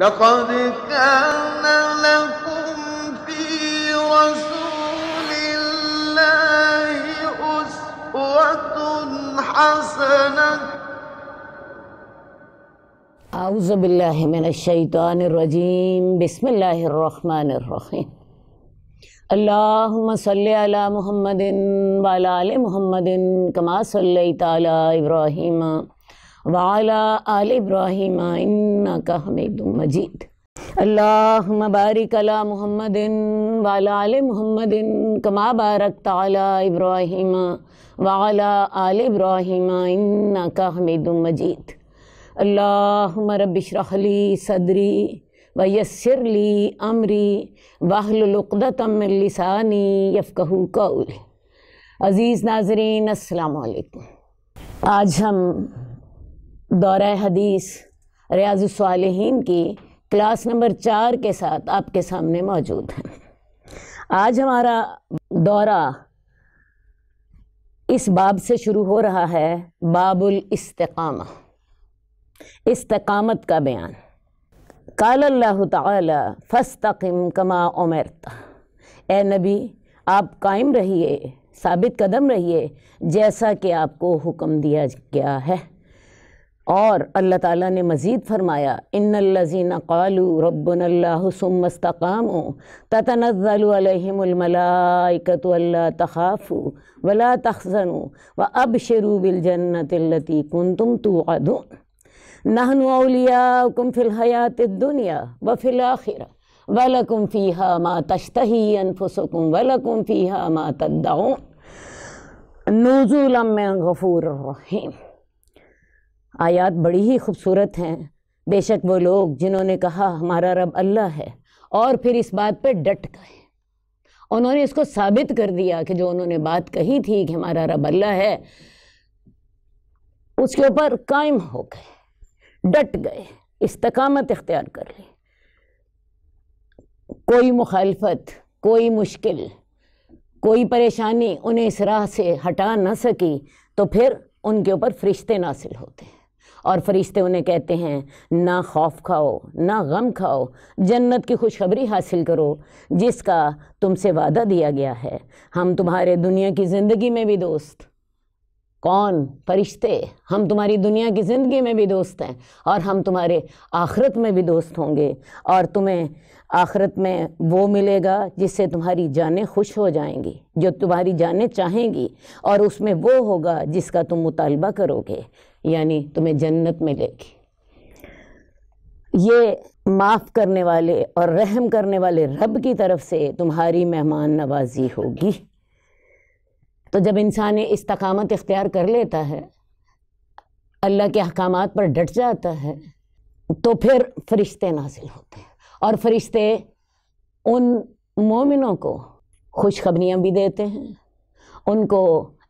لقد كان لكم في رسول الله أسوة حسنة أعوذ بالله من الشيطان الرجيم بسم الله الرحمن الرحيم اللهم صل على محمد وعلى آل محمد كما صليت على إبراهيم वाला आल इब्राहिम इन्ना हमीद मजीद अल्लाह बारिक अला मुहम्मदिन वाला आल मुहम्मदिन कमा बारक ताला इब्राहिम वाला आल इब्राहिम इन्ना का मजीद अल्लाह रबिशरहली सदरी वयसरली अमरी वाहलुक़दतमिलसानी यफ़कहू कौल अज़ीज़ नाजरीन असलकम वालेकुम आज हम दौरा हदीस रियाज़ालहन की क्लास नंबर चार के साथ आपके सामने मौजूद हैं आज हमारा दौरा इस बाब से शुरू हो रहा है बाबुल इस्तकाम इस्तकामत का बयान काल तस्तकम कमा उमरता ए नबी आप कायम रहिए साबित कदम रहिए जैसा कि आपको हुक्म दिया गया है और अल्लाह ताला ने मज़ीद फरमाया इन लजीन कालू रबनल्लास्तकाम ततनज़लमलाकत अल्ला तखाफ़ू वला तखसन व अब शरूबिलजन्नतलती कन तुम तो अदू नहनुआलियाकुम फ़िलहयात दुनिया व फिल फिलाखिर वलकुम फ़ीहा मा तश्तही अनफुसकुम वलकुम फ़ीहा मा तद्दाऊँ नज़ुलम गफ़ूर रहीम आयात बड़ी ही खूबसूरत हैं बेशक वो लोग जिन्होंने कहा हमारा रब अल्लाह है और फिर इस बात पर डट गए उन्होंने इसको साबित कर दिया कि जो उन्होंने बात कही थी कि हमारा रब अल्लाह है उसके ऊपर कायम हो गए डट गए इस्तकामत इख्तियार कर ली कोई मुखालफत कोई मुश्किल कोई परेशानी उन्हें इस राह से हटा ना सकी तो फिर उनके ऊपर फरिश्ते नासिल होते हैं और फरिश्ते उन्हें कहते हैं ना खौफ खाओ ना गम खाओ जन्नत की खुशखबरी हासिल करो जिसका तुमसे वादा दिया गया है हम तुम्हारे दुनिया की ज़िंदगी में भी दोस्त कौन फरिश्ते हम तुम्हारी दुनिया की ज़िंदगी में भी दोस्त हैं और हम तुम्हारे आखरत में भी दोस्त होंगे और तुम्हें आखरत में वो मिलेगा जिससे तुम्हारी जानें खुश हो जाएंगी जो तुम्हारी जानें चाहेंगी और उसमें वो होगा जिसका तुम मुतालबा करोगे यानी तुम्हें जन्नत मिलेगी ये माफ़ करने वाले और रहम करने वाले रब की तरफ से तुम्हारी मेहमान नवाजी होगी तो जब इंसान इस्तकामत इख्तियार कर लेता है अल्लाह के अहकाम पर डट जाता है तो फिर फरिश्ते नासिल होते हैं और फरिश्ते उन मोमिनों को खुशखबरियाँ भी देते हैं उनको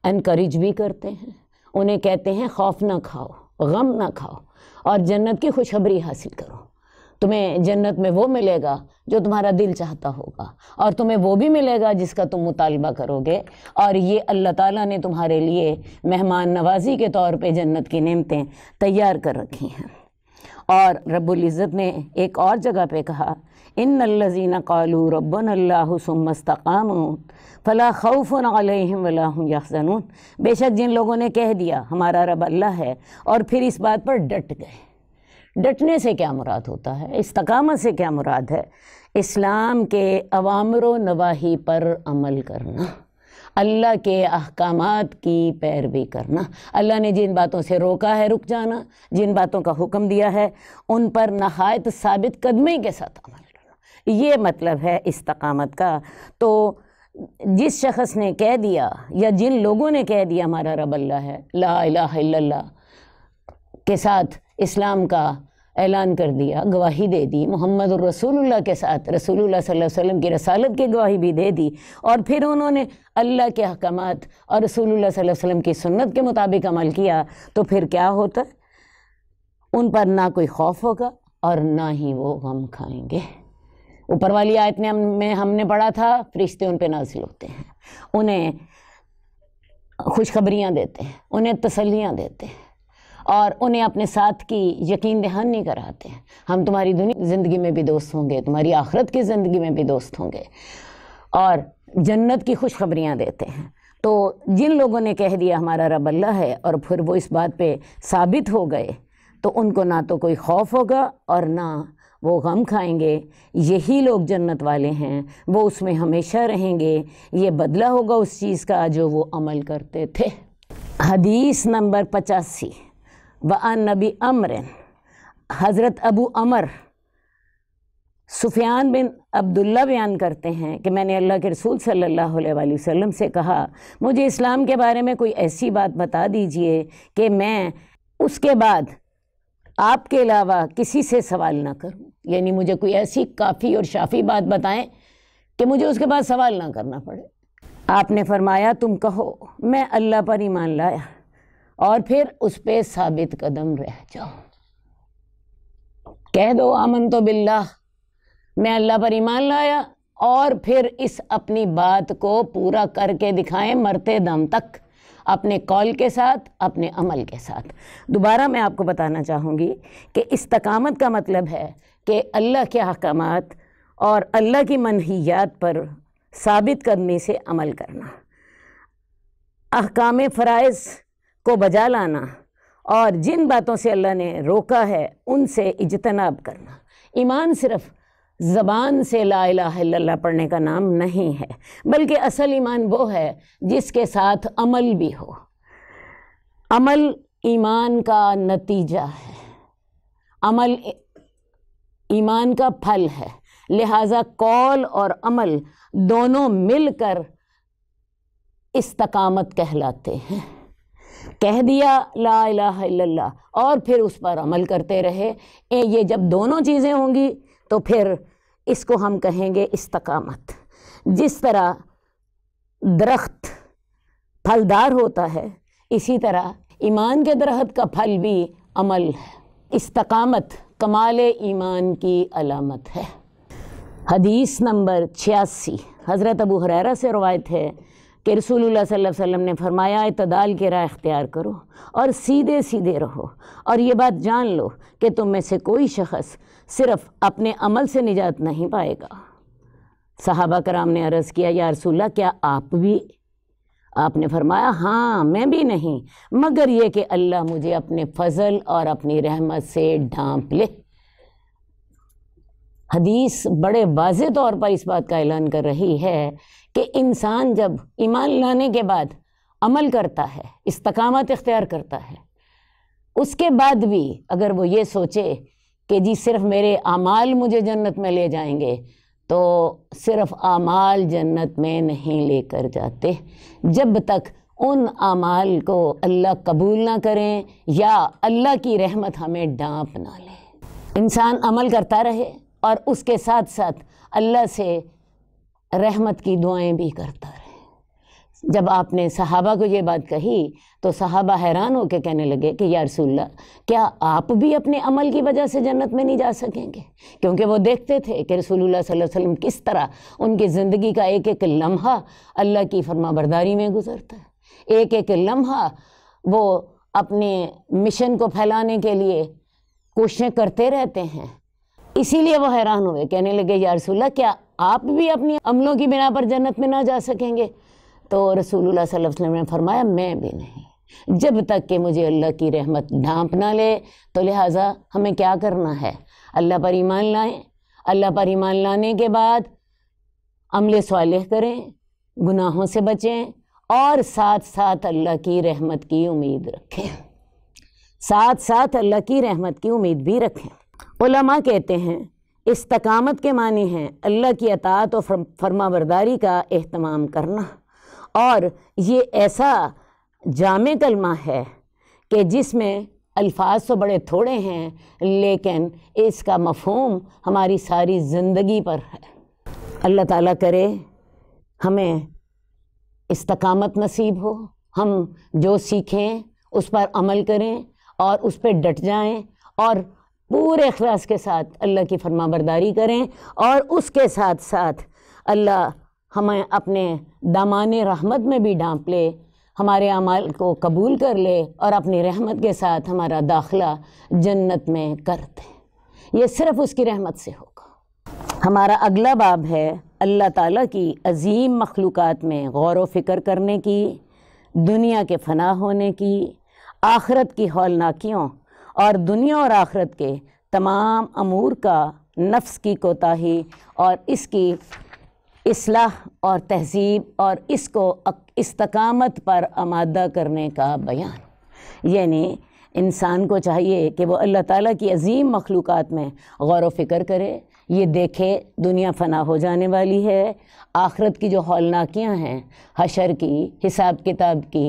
इनक्रेज भी करते हैं उन्हें कहते हैं खौफ ना खाओ गम ना खाओ और जन्नत की खुशखबरी हासिल करो तुम्हें जन्नत में वो मिलेगा जो तुम्हारा दिल चाहता होगा और तुम्हें वो भी मिलेगा जिसका तुम मुतालबा करोगे और ये अल्लाह ताला ने तुम्हारे लिए मेहमान नवाजी के तौर पे जन्नत की नेमतें तैयार कर रखी हैं और इज़्ज़त ने एक और जगह पे कहा इन लजीन कालू रबन अल्लाहमस्तकाम फ़ला खौफ़ वलाजनून बेशक जिन लोगों ने कह दिया हमारा रब अल्लाह है और फिर इस बात पर डट गए डटने से क्या मुराद होता है तकामत से क्या मुराद है इस्लाम के अवामर नवाही पर अमल करना अल्लाह के अहकाम की पैरवी करना अल्लाह ने जिन बातों से रोका है रुक जाना जिन बातों का हुक्म दिया है उन पर नहायत साबित कदमे के साथ अमल करना ये मतलब है इस्तकामत का तो जिस शख्स ने कह दिया या जिन लोगों ने कह दिया हमारा रब अल्लाह है ला इलाह के साथ इस्लाम का ऐलान कर दिया गवाही दे दी मोहम्मद रसूलुल्लाह के साथ रसूलुल्लाह सल्लल्लाहु अलैहि वसल्लम की रसालत की गवाही भी दे दी और फिर उन्होंने अल्लाह के अहकाम और रसूलुल्लाह सल्लल्लाहु अलैहि वसल्लम की सुन्नत के मुताबिक अमल किया तो फिर क्या होता उन पर ना कोई खौफ होगा और ना ही वो गम खाएंगे ऊपर वाली आयत ने हम, हमने पढ़ा था फरिश्ते उन पर नाजिल होते हैं उन्हें खुशखबरियाँ देते हैं उन्हें तसलियाँ देते हैं और उन्हें अपने साथ की यकीन दहान नहीं कराते हैं हम तुम्हारी दुनिया ज़िंदगी में भी दोस्त होंगे तुम्हारी आखरत की ज़िंदगी में भी दोस्त होंगे और जन्नत की खुशखबरियाँ देते हैं तो जिन लोगों ने कह दिया हमारा रब अल्लाह है और फिर वो इस बात पे साबित हो गए तो उनको ना तो कोई खौफ होगा और ना वो गम खाएंगे यही लोग जन्नत वाले हैं वो उसमें हमेशा रहेंगे ये बदला होगा उस चीज़ का जो वो अमल करते थे हदीस नंबर पचासी वान नबी अमर हज़रत अबू अमर सुफियान बिन अब्दुल्ला बयान करते हैं कि मैंने अल्लाह के रसूल सल्लल्लाहु अलैहि वसल्लम से कहा मुझे इस्लाम के बारे में कोई ऐसी बात बता दीजिए कि मैं उसके बाद आपके अलावा किसी से सवाल ना करूं यानी मुझे कोई ऐसी काफ़ी और शाफी बात बताएं कि मुझे उसके बाद सवाल ना करना पड़े आपने फरमाया तुम कहो मैं अल्लाह पर ईमान लाया और फिर उस पर साबित कदम रह जाओ कह दो आमन तो बिल्ला मैं अल्लाह पर ईमान लाया और फिर इस अपनी बात को पूरा करके दिखाएं मरते दम तक अपने कॉल के साथ अपने अमल के साथ दोबारा मैं आपको बताना चाहूँगी कि इस्तकामत का मतलब है कि अल्लाह के अहकाम और अल्लाह की मनहियात पर साबित करने से अमल करना अहकाम फ़रज़ को बजा लाना और जिन बातों से अल्लाह ने रोका है उनसे इजतनाब करना ईमान सिर्फ़ ज़बान से ला इलाह पढ़ने का नाम नहीं है बल्कि असल ईमान वो है जिसके साथ अमल भी हो अमल ईमान का नतीजा है अमल ईमान का फल है लिहाजा कौल और अमल दोनों मिलकर इस्तकामत कहलाते हैं कह दिया ला इल्लल्लाह और फिर उस पर अमल करते रहे ये जब दोनों चीज़ें होंगी तो फिर इसको हम कहेंगे इस्तकामत जिस तरह दरख्त फलदार होता है इसी तरह ईमान के दरख्त का फल भी अमल है इस्तकामत कमाल ईमान की अलामत है हदीस नंबर छियासी हज़रत अबू हररा से रवायत है कि रसूल सल्लल्लाहु ने फरमाया तदाल के राय अख्तियार करो और सीधे सीधे रहो और ये बात जान लो कि तुम में से कोई शख्स सिर्फ अपने अमल से निजात नहीं पाएगा सहाबा कराम ने अर्ज़ किया या रसूल्ला क्या आप भी आपने फरमाया हाँ मैं भी नहीं मगर ये कि अल्लाह मुझे अपने फजल और अपनी रहमत से ढांप ले हदीस बड़े वाज तौर पर इस बात का ऐलान कर रही है कि इंसान जब ईमान लाने के बाद अमल करता है इस्तकामत इख्तियार करता है उसके बाद भी अगर वो ये सोचे कि जी सिर्फ मेरे अमाल मुझे जन्नत में ले जाएंगे तो सिर्फ आमाल जन्नत में नहीं लेकर जाते जब तक उन अमाल को अल्लाह कबूल ना करें या अल्लाह की रहमत हमें डांप ना ले इंसान अमल करता रहे और उसके साथ साथ अल्लाह से रहमत की दुआएं भी करता रहे जब आपने सहाबा को ये बात कही तो सहाबा हैरान होकर कहने लगे कि या रसूल्ला क्या आप भी अपने अमल की वजह से जन्नत में नहीं जा सकेंगे क्योंकि वो देखते थे कि रसूलुल्लाह सल्लल्लाहु अलैहि वसल्लम किस तरह उनकी ज़िंदगी का एक एक लम्हा अल्लाह की फरमाबरदारी में गुजरता है एक एक लम्हा वो अपने मिशन को फैलाने के लिए कोशिशें करते रहते हैं इसीलिए वो हैरान हुए कहने लगे या रसूल्ला क्या आप भी अपनी अमलों की बिना पर जन्नत में ना जा सकेंगे तो रसूलुल्लाह सल्लल्लाहु अलैहि वसल्लम ने फरमाया मैं भी नहीं जब तक कि मुझे अल्लाह की रहमत ढांप ना ले तो लिहाजा हमें क्या करना है अल्लाह पर ईमान लाएं अल्लाह पर ईमान लाने के बाद अमल साल करें गुनाहों से बचें और साथ साथ अल्लाह की रहमत की उम्मीद रखें साथ साथ अल्लाह की रहमत की उम्मीद भी रखें उलमा कहते हैं इस्तकामत के मानी हैं अल्लाह की अतात और फर्मा बरदारी का अहतमाम करना और ये ऐसा जाम कलमा है कि जिसमें अल्फाज तो बड़े थोड़े हैं लेकिन इसका मफहम हमारी सारी ज़िंदगी पर है अल्लाह ताला करे हमें इस्तकामत नसीब हो हम जो सीखें उस पर अमल करें और उस पर डट जाएं और पूरे अखलास के साथ अल्लाह की फरमा बरदारी करें और उसके साथ साथ अल्लाह हमें अपने दामान रहमत में भी डांप ले हमारे अमाल को कबूल कर ले और अपनी रहमत के साथ हमारा दाखला जन्नत में कर दे ये सिर्फ़ उसकी रहमत से होगा हमारा अगला बाब है अल्लाह ताला की अजीम मखलूक़ात में गौर व फिक्र करने की दुनिया के फना होने की आखरत की हौलनाकियों और दुनिया और आखरत के तमाम अमूर का नफ्स की कोताही और इसकी असलाह और तहजीब और इसको इस्तकामत पर आमादा करने का बयान यानी इंसान को चाहिए कि वो अल्लाह ताला की अजीम मखलूक़ में गौर फिक्र करे ये देखे दुनिया फना हो जाने वाली है आखरत की जो हौलनाकियाँ हैं हशर की हिसाब किताब की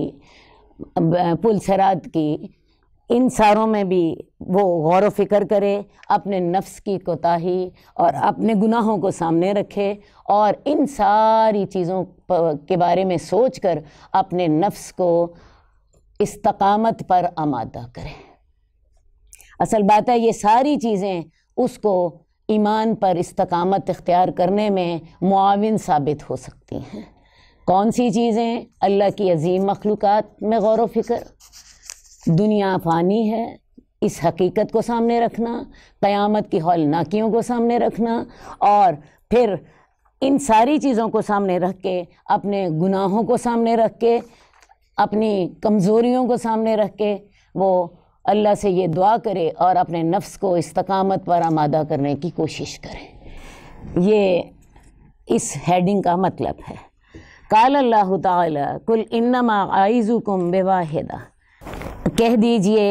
पुल सरात की इन सारों में भी वो गौर फिक्र करे अपने नफ्स की कोताही और अपने गुनाहों को सामने रखे और इन सारी चीज़ों के बारे में सोच कर अपने नफ्स को इस्तकामत पर आमादा करें असल बात है ये सारी चीज़ें उसको ईमान पर इस्तकामत इख्तियार करने में मुआवन साबित हो सकती हैं कौन सी चीज़ें अल्लाह की अजीम मखलूक़ात में गौर व फिक्र दुनिया फ़ानी है इस हकीकत को सामने रखना क़यामत की हौलनाकियों को सामने रखना और फिर इन सारी चीज़ों को सामने रख के अपने गुनाहों को सामने रख के अपनी कमज़ोरियों को सामने रख के वो अल्लाह से ये दुआ करे और अपने नफ्स को इस्तकामत पर आमादा करने की कोशिश करें ये इस हेडिंग का मतलब है काल अल्लाह तुल इन्नमा आइज़ुकुम बेवाहिदा कह दीजिए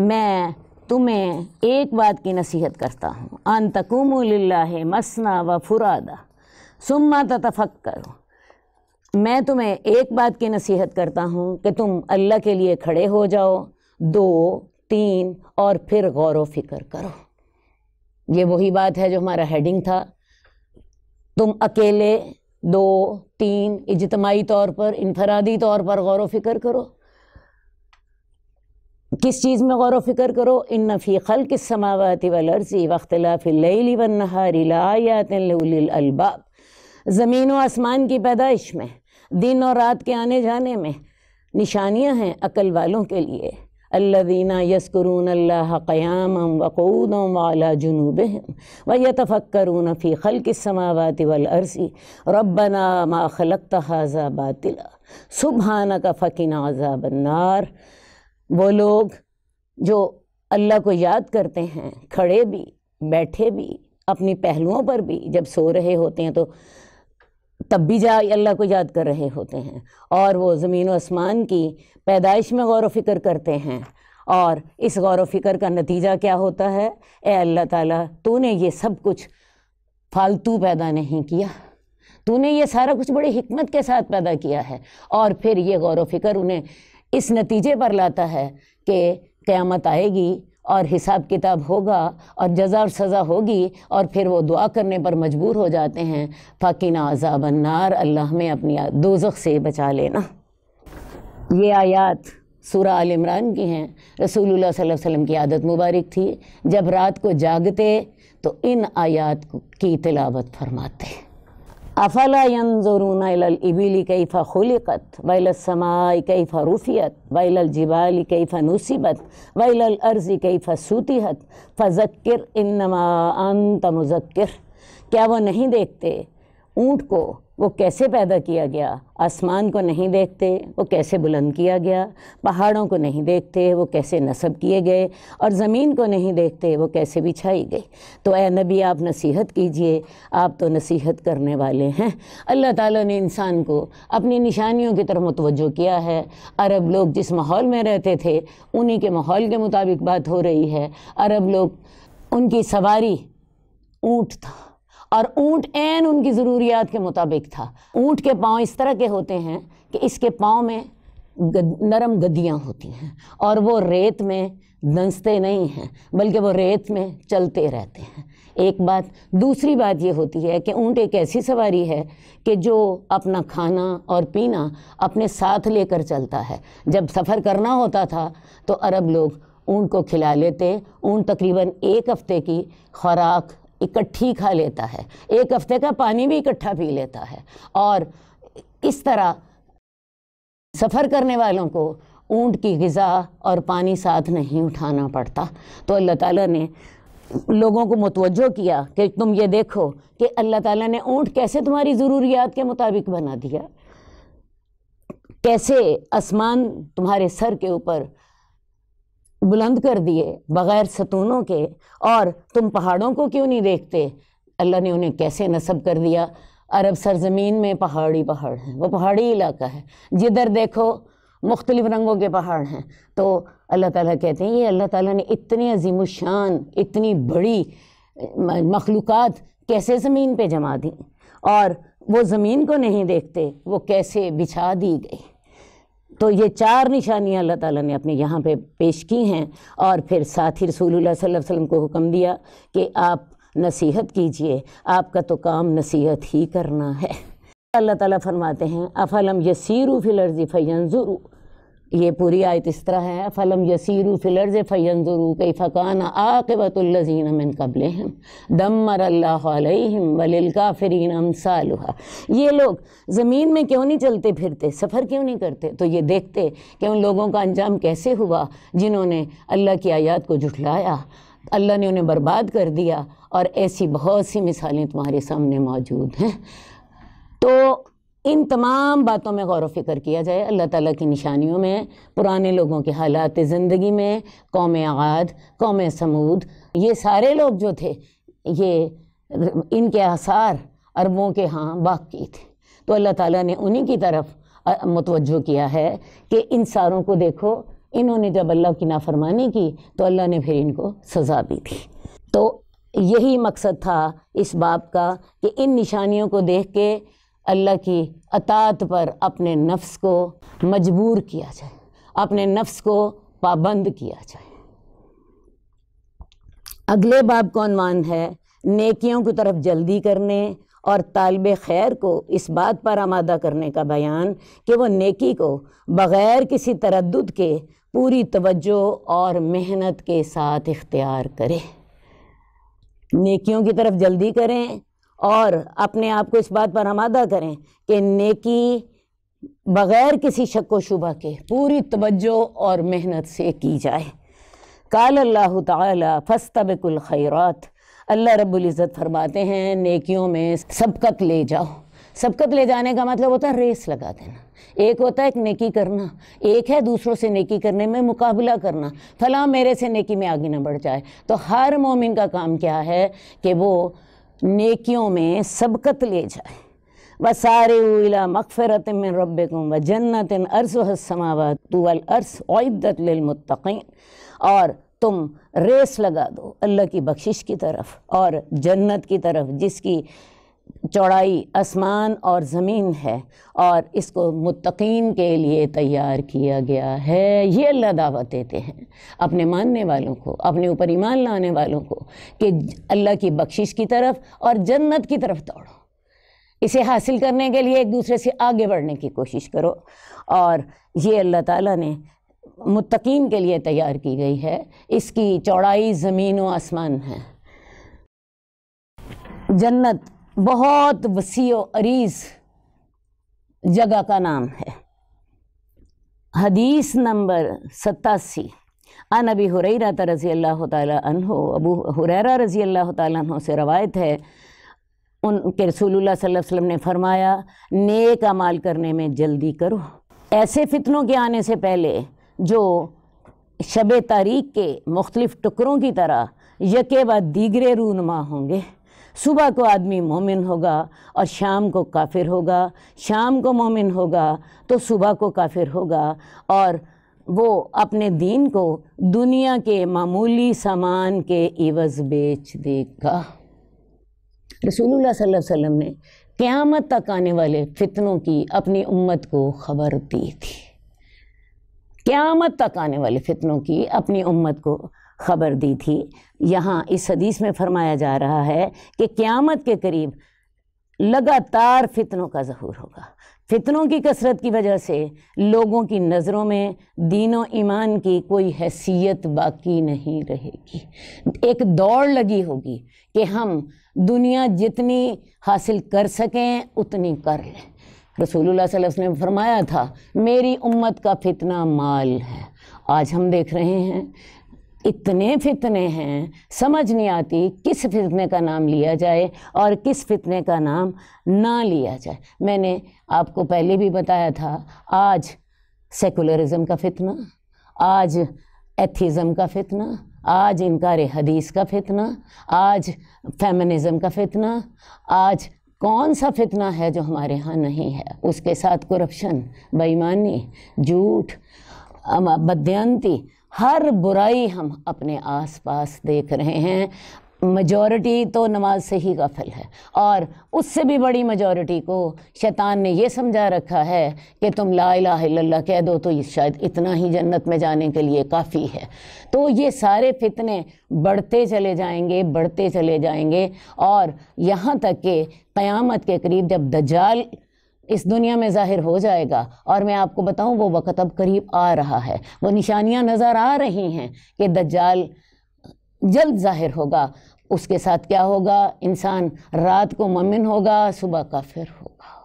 मैं तुम्हें एक बात की नसीहत करता हूँ अन मसना व फुरादा सुम्मा तफक करो मैं तुम्हें एक बात की नसीहत करता हूँ कि तुम अल्लाह के लिए खड़े हो जाओ दो तीन और फिर गौर व फिक्र करो ये वही बात है जो हमारा हेडिंग था तुम अकेले दो तीन इजतमाही तौर पर इनफरादी तौर पर गौर व फिक्र करो किस चीज़ में गौर वफ़िक्र करो इन नफ़ी खल के समावत वर्जी ज़मीन व आसमान की पैदाइश में दिन और रात के आने जाने में निशानियाँ हैं अकल वालों के लिए अल्लादीना यस्करून अल्लाह क़याम वक़ूद वाला जुनूब व यतफ़क्करून फ़ी खल के समावत वर्जी रबना मा खलक हाजा बातिला सुबहाना का फ़किन वो लोग जो अल्लाह को याद करते हैं खड़े भी बैठे भी अपनी पहलुओं पर भी जब सो रहे होते हैं तो तब भी जा अल्लाह को याद कर रहे होते हैं और वो ज़मीन व आसमान की पैदाइश में गौर व करते हैं और इस गौर व का नतीजा क्या होता है ए अल्लाह ताला तूने ये सब कुछ फालतू पैदा नहीं किया तूने ये सारा कुछ बड़ी हमत के साथ पैदा किया है और फिर ये गौर व उन्हें इस नतीजे पर लाता है कि क़्यामत आएगी और हिसाब किताब होगा और जजा और सज़ा होगी और फिर वो दुआ करने पर मजबूर हो जाते हैं फ़ाकिना अजाबन्नार अल्लाह में अपनी दोजख से बचा लेना ये आयात सूरा आल इमरान की हैं रसूलुल्लाह सल्लल्लाहु अलैहि वसल्लम की आदत मुबारक थी जब रात को जागते तो इन आयात की तिलावत फरमाते अफला यंजुरून इबिली कैफ़ा खुलिकत वैलसमाई कैफ़ा रुफ़ियत वैलल जिबाली कैफ़ा नसीबत वैलल अर्ज़ी कैफ़ा सूतीहत फ़ज़क्र इन्नमा अंत मुजक्र क्या वो नहीं देखते ऊँट को वो कैसे पैदा किया गया आसमान को नहीं देखते वो कैसे बुलंद किया गया पहाड़ों को नहीं देखते वो कैसे नस्ब किए गए और ज़मीन को नहीं देखते वो कैसे बिछाई गई तो ए नबी आप नसीहत कीजिए आप तो नसीहत करने वाले हैं अल्लाह ताला ने इंसान को अपनी निशानियों की तरफ मुतवज़ो किया है अरब लोग जिस माहौल में रहते थे उन्हीं के माहौल के मुताबिक बात हो रही है अरब लोग उनकी सवारी ऊँट था और ऊंट एन उनकी ज़रूरियात के मुताबिक था ऊँट के पाँव इस तरह के होते हैं कि इसके पाँव में गद, नरम गद्दियाँ होती हैं और वो रेत में दंसते नहीं हैं बल्कि वो रेत में चलते रहते हैं एक बात दूसरी बात ये होती है कि ऊँट एक ऐसी सवारी है कि जो अपना खाना और पीना अपने साथ लेकर चलता है जब सफ़र करना होता था तो अरब लोग ऊँट को खिला लेते ऊँट तकरीबन एक हफ़्ते की खुराक इकट्ठी खा लेता है एक हफ्ते का पानी भी इकट्ठा पी लेता है और इस तरह सफ़र करने वालों को ऊंट की गज़ा और पानी साथ नहीं उठाना पड़ता तो अल्लाह ताला ने लोगों को मतवजो किया कि तुम ये देखो कि अल्लाह ताला ने ऊँट कैसे तुम्हारी ज़रूरियात के मुताबिक बना दिया कैसे आसमान तुम्हारे सर के ऊपर बुलंद कर दिए बग़ैर सतूनों के और तुम पहाड़ों को क्यों नहीं देखते अल्लाह ने उन्हें कैसे नसब कर दिया अरब सरजमीन में पहाड़ी पहाड़ हैं वो पहाड़ी इलाका है जिधर देखो मुख्तलिफ रंगों के पहाड़ हैं तो अल्लाह ताला कहते हैं ये अल्लाह ताला ने इतने अजीम शान इतनी बड़ी मखलूक़ात कैसे ज़मीन पे जमा दी और वो ज़मीन को नहीं देखते वो कैसे बिछा दी गई तो ये चार निशानियाँ अल्लाह ताला ने अपने यहाँ पे पेश की हैं और फिर साथ ही रसूलुल्लाह सल्लल्लाहु अलैहि वसल्लम को हुक्म दिया कि आप नसीहत कीजिए आपका तो काम नसीहत ही करना है अल्लाह ताला फरमाते हैं अफलम यसीरू फिल अर्ज़ी ये पूरी आयत इस तरह है फ़लम यसीरू फ़िलर्ज़ फ़यंजरू कई फ़कान आकबतुल्लजीन मिन कबल हम दमर अल्लाम वलिलकाफ़रीन अमसालहा ये लोग ज़मीन में क्यों नहीं चलते फिरते सफ़र क्यों नहीं करते तो ये देखते कि उन लोगों का अंजाम कैसे हुआ जिन्होंने अल्लाह की आयात को झुठलाया अल्लाह ने उन्हें बर्बाद कर दिया और ऐसी बहुत सी मिसालें तुम्हारे सामने मौजूद हैं तो इन तमाम बातों में गौर व किया जाए अल्लाह ताला की निशानियों में पुराने लोगों के हालात ज़िंदगी में कौम आद कौम समूद ये सारे लोग जो थे ये इनके आसार अरबों के हाँ बाकी थे तो अल्लाह ताला ने उन्हीं की तरफ मतवजो किया है कि इन सारों को देखो इन्होंने जब अल्लाह की नाफरमानी की तो अल्लाह ने फिर इनको सज़ा भी दी तो यही मकसद था इस बाप का कि इन निशानियों को देख के अल्लाह की अतात पर अपने नफ्स को मजबूर किया जाए अपने नफ्स को पाबंद किया जाए अगले बाब का अनवान है नेकियों की तरफ जल्दी करने और तालब खैर को इस बात पर आमादा करने का बयान कि वह नेकी को बग़ैर किसी तरद के पूरी तवज्जो और मेहनत के साथ इख्तियार करें नेकियों की तरफ जल्दी करें और अपने आप को इस बात पर आमादा करें कि नेकी बग़ैर किसी शक व शुबा के पूरी तवज्जो और मेहनत से की जाए काल अल्लाह ताला फस्तबिकुल खैरात अल्लाह रब्बुल इज़्ज़त फरमाते हैं नेकियों में सबकत ले जाओ सबकत ले जाने का मतलब होता है रेस लगा देना एक होता है एक नेकी करना एक है दूसरों से नेकी करने में मुकाबला करना फला मेरे से नेकी में आगे ना बढ़ जाए तो हर मोमिन का काम क्या है कि वो नेकियों में सबकत ले जाए व सारे उला मकफरत में रब व जन्नत अर्स समावत तुअल अर्स औदत लमतकीन और तुम रेस लगा दो अल्लाह की बख्शिश की तरफ और जन्नत की तरफ जिसकी चौड़ाई आसमान और ज़मीन है और इसको मुतकीन के लिए तैयार किया गया है ये अल्लाह दावत देते हैं अपने मानने वालों को अपने ऊपर ईमान लाने वालों को कि अल्लाह की बख्शिश की तरफ और जन्नत की तरफ दौड़ो इसे हासिल करने के लिए एक दूसरे से आगे बढ़ने की कोशिश करो और ये अल्लाह ताला ने मुतकीन के लिए तैयार की गई है इसकी चौड़ाई ज़मीन व आसमान है जन्नत बहुत वसी अरीज जगह का नाम है हदीस नंबर सतासी अन अबी हुरैरा रज़ी अल्लाह तहो अबू हुरैरा रज़ी अल्लाह तहों से रवायत है उनके रसूलुल्लाह सल्लल्लाहु अलैहि वसल्लम ने फरमाया नेक अमाल करने में जल्दी करो ऐसे फितनों के आने से पहले जो शब तारीख के मुख्तलिफ़ टुकड़ों की तरह यके बाद दीगरे रूनमा होंगे सुबह को आदमी मोमिन होगा और शाम को काफिर होगा शाम को मोमिन होगा तो सुबह को काफिर होगा और वो अपने दीन को दुनिया के मामूली सामान के इवज़ बेच देगा रसूलुल्लाह सल्लल्लाहु अलैहि वसल्लम ने क़्यामत तक आने वाले फितनों की अपनी उम्मत को खबर दी थी क़्यामत तक आने वाले फितनों की अपनी उम्मत को ख़बर दी थी यहाँ इस हदीस में फरमाया जा रहा है कि क़्यामत के करीब लगातार फितनों का जहूर होगा फितनों की कसरत की वजह से लोगों की नज़रों में दीन ईमान की कोई हैसियत बाकी नहीं रहेगी एक दौड़ लगी होगी कि हम दुनिया जितनी हासिल कर सकें उतनी कर लें रसूलुल्लाह सल्लल्लाहु अलैहि वसल्लम ने फरमाया था मेरी उम्मत का फितना माल है आज हम देख रहे हैं इतने फितने हैं समझ नहीं आती किस फितने का नाम लिया जाए और किस फितने का नाम ना लिया जाए मैंने आपको पहले भी बताया था आज सेकुलरिज्म का फितना आज एथिज़म का फितना आज इनकार हदीस का फितना आज फेमिनिज़म का फितना आज कौन सा फितना है जो हमारे यहाँ नहीं है उसके साथ करप्शन बेईमानी झूठ बद्यंती हर बुराई हम अपने आसपास देख रहे हैं मजॉरिटी तो नमाज से ही गफल है और उससे भी बड़ी मजॉरिटी को शैतान ने यह समझा रखा है कि तुम ला इला कह दो तो ये शायद इतना ही जन्नत में जाने के लिए काफ़ी है तो ये सारे फितने बढ़ते चले जाएंगे बढ़ते चले जाएंगे और यहाँ तक कि क़यामत के करीब जब दजाल इस दुनिया में ज़ाहिर हो जाएगा और मैं आपको बताऊं वो वक़्त अब करीब आ रहा है वो निशानियां नज़र आ रही हैं कि दज्जाल जल्द ज़ाहिर होगा उसके साथ क्या होगा इंसान रात को ममिन होगा सुबह काफिर होगा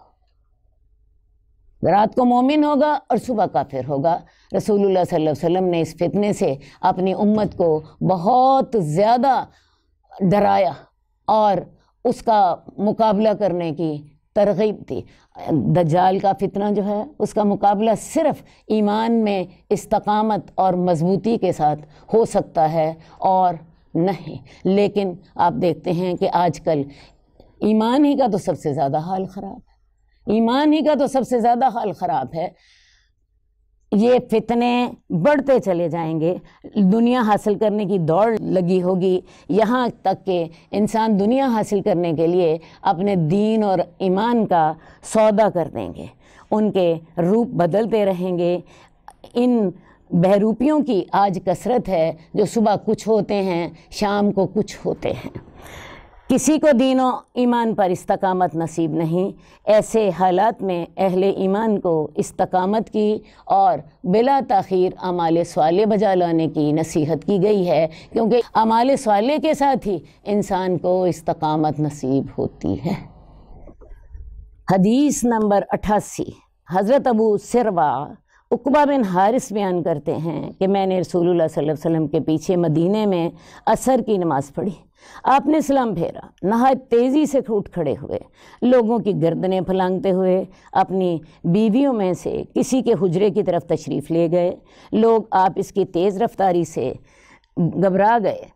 रात को मोमिन होगा और सुबह काफिर होगा रसूलुल्लाह सल्लल्लाहु अलैहि वसल्लम ने इस फितने से अपनी उम्मत को बहुत ज़्यादा डराया और उसका मुकाबला करने की तरगीब दी दज्जाल का फितना जो है उसका मुकाबला सिर्फ ईमान में इस्तकामत और मजबूती के साथ हो सकता है और नहीं लेकिन आप देखते हैं कि आजकल ईमान ही का तो सबसे ज़्यादा हाल ख़राब है ईमान ही का तो सबसे ज़्यादा हाल ख़राब है ये फितने बढ़ते चले जाएंगे दुनिया हासिल करने की दौड़ लगी होगी यहाँ तक कि इंसान दुनिया हासिल करने के लिए अपने दीन और ईमान का सौदा कर देंगे उनके रूप बदलते रहेंगे इन बहरूपियों की आज कसरत है जो सुबह कुछ होते हैं शाम को कुछ होते हैं किसी को दीनों ईमान पर इस्तकामत नसीब नहीं ऐसे हालात में अहल ईमान को इस्तकामत की और बिला तखीर अमाल सवाले बजा लाने की नसीहत की गई है क्योंकि अमाल सवाले के साथ ही इंसान को इस्तकामत नसीब होती है हदीस नंबर अट्ठासी हज़रत अबू सरवा उकबा बिन हारिस बयान करते हैं कि मैंने रसूलुल्लाह सल्लल्लाहु अलैहि वसल्लम के पीछे मदीने में असर की नमाज़ पढ़ी आपने सलाम फेरा नहाय तेज़ी से उठ खड़े हुए लोगों की गर्दनें फलांगते हुए अपनी बीवियों में से किसी के हुजरे की तरफ तशरीफ़ ले गए लोग आप इसकी तेज़ रफ्तारी से घबरा गए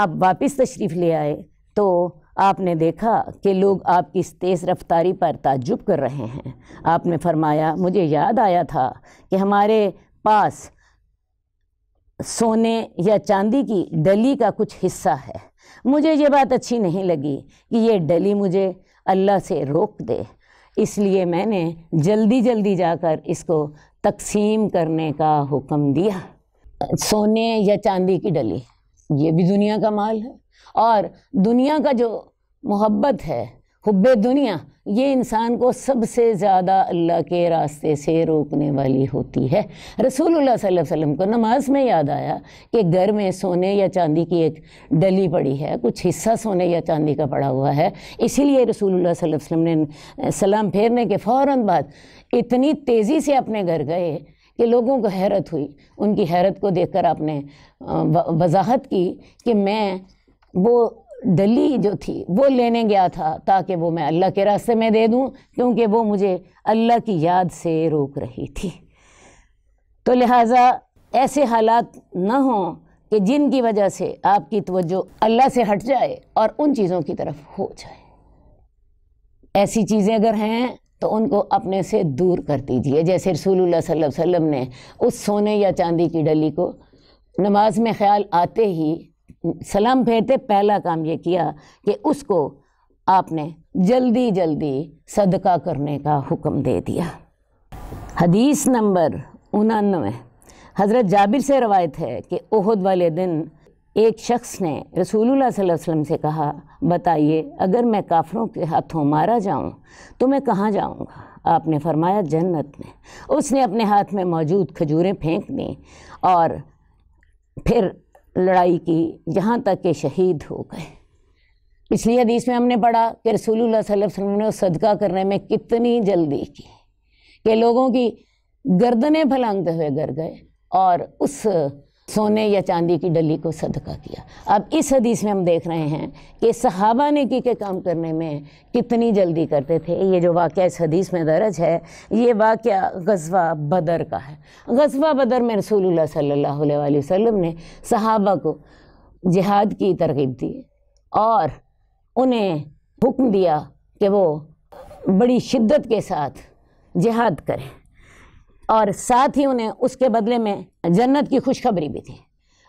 आप वापस तशरीफ़ ले आए तो आपने देखा कि लोग आपकी इस तेज़ रफ्तारी पर ताजुब कर रहे हैं आपने फरमाया मुझे याद आया था कि हमारे पास सोने या चांदी की डली का कुछ हिस्सा है मुझे ये बात अच्छी नहीं लगी कि ये डली मुझे अल्लाह से रोक दे इसलिए मैंने जल्दी जल्दी जाकर इसको तकसीम करने का हुक्म दिया सोने या चांदी की डली ये भी दुनिया का माल है और दुनिया का जो मोहब्बत है हुब्बे दुनिया ये इंसान को सबसे ज़्यादा अल्लाह के रास्ते से रोकने वाली होती है रसूलुल्लाह सल्लल्लाहु अलैहि वसल्लम को नमाज में याद आया कि घर में सोने या चांदी की एक डली पड़ी है कुछ हिस्सा सोने या चांदी का पड़ा हुआ है इसीलिए रसूलुल्लाह सल्लल्लाहु अलैहि वसल्लम ने सलाम फेरने के फ़ौर बाद इतनी तेज़ी से अपने घर गए कि लोगों को हैरत हुई उनकी हैरत को देख आपने वजाहत की कि मैं वो डली जो थी वो लेने गया था ताकि वो मैं अल्लाह के रास्ते में दे दूं क्योंकि वो मुझे अल्लाह की याद से रोक रही थी तो लिहाजा ऐसे हालात ना हों कि जिनकी वजह से आपकी तवज्जो अल्लाह से हट जाए और उन चीज़ों की तरफ हो जाए ऐसी चीज़ें अगर हैं तो उनको अपने से दूर कर दीजिए जैसे रसूलुल्लाह सल्लल्लाहु अलैहि वसल्लम ने उस सोने या चांदी की डली को नमाज में ख्याल आते ही सलाम फेरते पहला काम ये किया कि उसको आपने जल्दी जल्दी सदका करने का हुक्म दे दिया हदीस नंबर उनानवे हज़रत जाबिर से रवायत है कि ओहद वाले दिन एक शख्स ने रसूलुल्लाह सल्लल्लाहु अलैहि वसल्लम से कहा बताइए अगर मैं काफ़रों के हाथों मारा जाऊं तो मैं कहाँ जाऊंगा आपने फरमाया जन्नत में उसने अपने हाथ में मौजूद खजूरें फेंक दी और फिर लड़ाई की जहाँ तक के शहीद हो गए पिछली हदीस में हमने पढ़ा कि रसूल सल्लल्लाहु अलैहि वसल्लम ने सदका करने में कितनी जल्दी की कि लोगों की गर्दनें फलांगते हुए गर गए और उस सोने या चांदी की डली को सदका किया अब इस हदीस में हम देख रहे हैं कि सहाबा ने की के काम करने में कितनी जल्दी करते थे ये जो वाक़ इस हदीस में दर्ज है ये वाक़ गजवा बदर का है गजवा बदर में रसूलुल्लाह सल्लल्लाहु अलैहि वसल्लम ने सहाबा को जिहाद की तरगीब दी और उन्हें हुक्म दिया कि वो बड़ी शिद्दत के साथ जिहाद करें और साथ ही उन्हें उसके बदले में जन्नत की खुशखबरी भी थी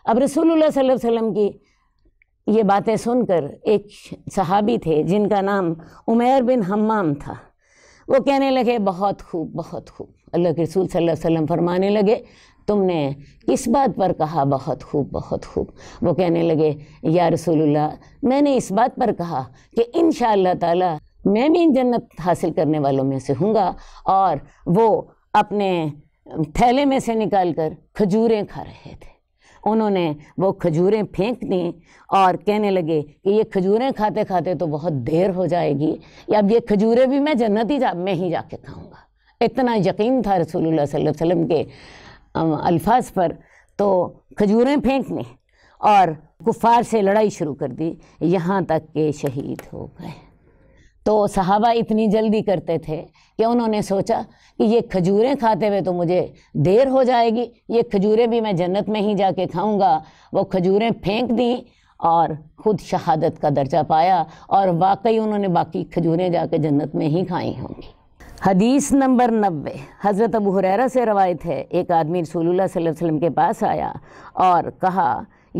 अब रसूलुल्लाह सल्लल्लाहु अलैहि वसल्लम की ये बातें सुनकर एक सहाबी थे जिनका नाम उमेर बिन हम्माम था वो कहने लगे बहुत खूब बहुत खूब अल्लाह के रसूल सल्लल्लाहु अलैहि वसल्लम फरमाने लगे तुमने किस बात पर कहा बहुत खूब बहुत खूब वो कहने लगे या रसूलुल्लाह मैंने इस बात पर कहा कि इन ताला मैं भी जन्नत हासिल करने वालों में से हूँगा और वो अपने थैले में से निकालकर खजूरें खा रहे थे उन्होंने वो खजूरें फेंक दी और कहने लगे कि ये खजूरें खाते खाते तो बहुत देर हो जाएगी या अब ये खजूरें भी मैं जन्नत ही जा मैं ही जाके खाऊंगा इतना यकीन था रसूलुल्लाह सल्लल्लाहु अलैहि वसल्लम के अल्फाज पर तो खजूरें फेंक दी और कुफार से लड़ाई शुरू कर दी यहाँ तक के शहीद हो गए तो सहाबा इतनी जल्दी करते थे कि उन्होंने सोचा कि ये खजूरें खाते हुए तो मुझे देर हो जाएगी ये खजूरें भी मैं जन्नत में ही जाके खाऊंगा वो खजूरें फेंक दी और ख़ुद शहादत का दर्जा पाया और वाकई उन्होंने बाकी खजूरें जाके जन्नत में ही खाई होंगी हदीस नंबर नब्बे हज़रत अबू हुरैरा से रवायत है एक आदमी रसूलुल्लाह सल्लल्लाहु अलैहि वसल्लम के पास आया और कहा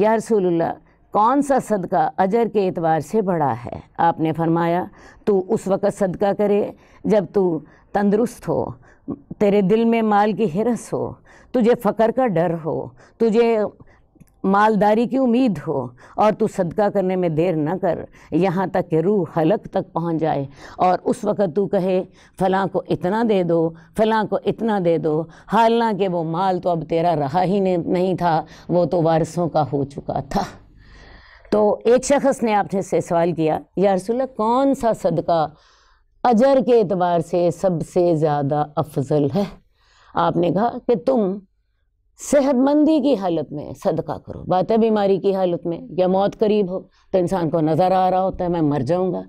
या रसूलुल्लाह कौन सा सदका अजर के एतवार से बड़ा है आपने फरमाया तू उस वक़्त सदका करे जब तू तंदरुस्त हो तेरे दिल में माल की हिरस हो तुझे फ़कर का डर हो तुझे मालदारी की उम्मीद हो और तू सदका करने में देर न कर यहाँ तक कि रूह हलक तक पहुँच जाए और उस वक़्त तू कहे फ़लाँ को इतना दे दो फ़लाँ को इतना दे दो हालांकि वो माल तो अब तेरा रहा ही नहीं था वो तो वारसों का हो चुका था तो एक शख्स ने आपने से सवाल किया या कौन सा सदका अजर के अतबार से सबसे ज़्यादा अफजल है आपने कहा कि तुम सेहतमंदी की हालत में सदका करो बात है बीमारी की हालत में या मौत करीब हो तो इंसान को नज़र आ रहा होता है मैं मर जाऊँगा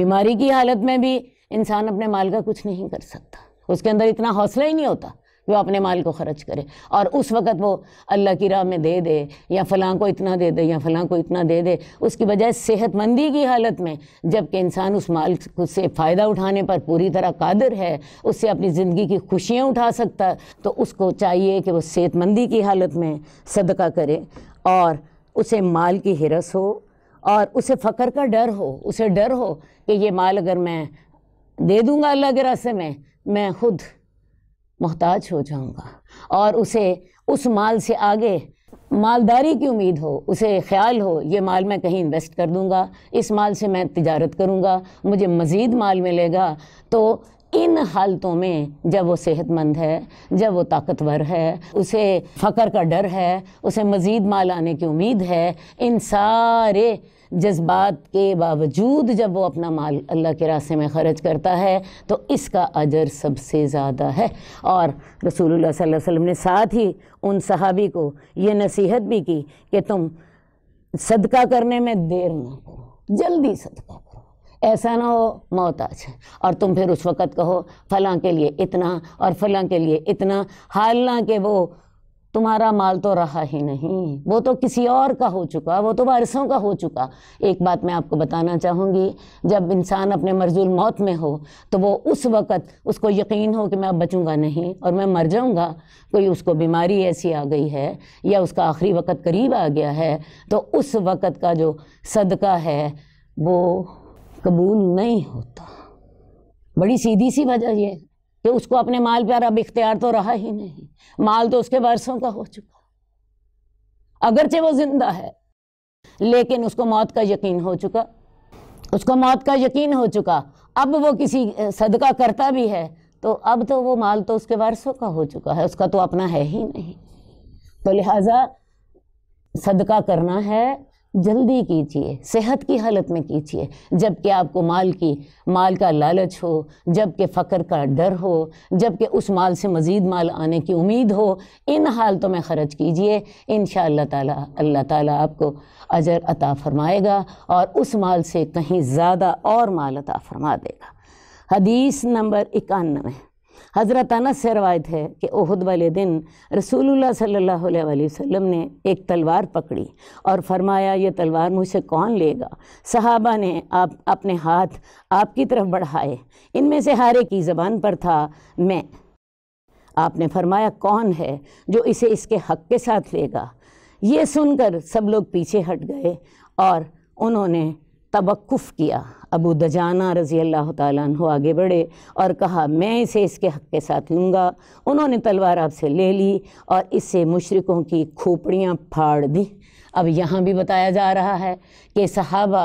बीमारी की हालत में भी इंसान अपने माल का कुछ नहीं कर सकता उसके अंदर इतना हौसला ही नहीं होता वो अपने माल को खर्च करे और उस वक़्त वो अल्लाह की राह में दे दे या फ़लाँ को इतना दे दे या फ़लाँ को इतना दे दे उसकी बजाय सेहतमंदी की हालत में जबकि इंसान उस माल से फ़ायदा उठाने पर पूरी तरह क़ादर है उससे अपनी ज़िंदगी की खुशियाँ उठा सकता तो उसको चाहिए कि वो सेहतमंदी की हालत में सदका करे और उसे माल की हिरस हो और उसे फ़ख्र का डर हो उसे डर हो कि ये माल अगर मैं दे दूँगा अल्लाह के रास्ते में मैं खुद मोहताज हो जाऊंगा और उसे उस माल से आगे मालदारी की उम्मीद हो उसे ख्याल हो ये माल मैं कहीं इन्वेस्ट कर दूंगा इस माल से मैं तजारत करूंगा मुझे मज़ीद माल मिलेगा तो इन हालतों में जब वो सेहतमंद है जब वो ताकतवर है उसे फ़कर का डर है उसे मज़ीद माल आने की उम्मीद है इन सारे जज्बात के बावजूद जब वो अपना माल अल्लाह के रास्ते में ख़र्च करता है तो इसका अजर सबसे ज़्यादा है और रसूलुल्लाह सल्लल्लाहु अलैहि वसल्लम ने साथ ही उन सहाबी को ये नसीहत भी की कि तुम सदका करने में देर ना करो जल्दी सदका करो ऐसा ना हो मोहताज है और तुम फिर उस वक़्त कहो फलां के लिए इतना और फ़लाँ के लिए इतना हालांकि वो तुम्हारा माल तो रहा ही नहीं वो तो किसी और का हो चुका वो तो वारिसों का हो चुका एक बात मैं आपको बताना चाहूँगी जब इंसान अपने मर्जुल मौत में हो तो वो उस वक़्त उसको यकीन हो कि मैं अब बचूँगा नहीं और मैं मर जाऊँगा कोई उसको बीमारी ऐसी आ गई है या उसका आखिरी वक़्त करीब आ गया है तो उस वक़्त का जो सदका है वो कबूल नहीं होता बड़ी सीधी सी वजह यह कि उसको अपने माल पर अब इख्तियार तो रहा ही नहीं माल तो उसके वर्षों का हो चुका अगरचे वो जिंदा है लेकिन उसको मौत का यकीन हो चुका उसको मौत का यकीन हो चुका अब वो किसी सदका करता भी है तो अब तो वो माल तो उसके वारसों का हो चुका है उसका तो अपना है ही नहीं तो लिहाजा सदका करना है जल्दी कीजिए सेहत की हालत में कीजिए जबकि आपको माल की माल का लालच हो जबकि फ़कर का डर हो जबकि उस माल से मज़ीद माल आने की उम्मीद हो इन हालतों में ख़र्च कीजिए इन शाह अल्लाह ताला आपको अजर अता फ़रमाएगा और उस माल से कहीं ज़्यादा और माल अता फ़रमा देगा हदीस नंबर इक्यानवे हज़रत अनस से रवायत है कि ओहद वाले दिन रसूलुल्लाह सल्लल्लाहु अलैहि वसल्लम ने एक तलवार पकड़ी और फरमाया ये तलवार मुझसे कौन लेगा सहाबा ने आप अपने हाथ आपकी तरफ बढ़ाए इनमें से हारे की ज़बान पर था मैं आपने फरमाया कौन है जो इसे इसके हक के साथ लेगा ये सुनकर सब लोग पीछे हट गए और उन्होंने तवक्फ़ किया अबू दजाना रज़ी अल्लाह तु आगे बढ़े और कहा मैं इसे इसके हक़ के साथ लूँगा उन्होंने तलवार आपसे ले ली और इससे मुशरक़ों की खोपड़ियाँ फाड़ दी अब यहाँ भी बताया जा रहा है कि सहाबा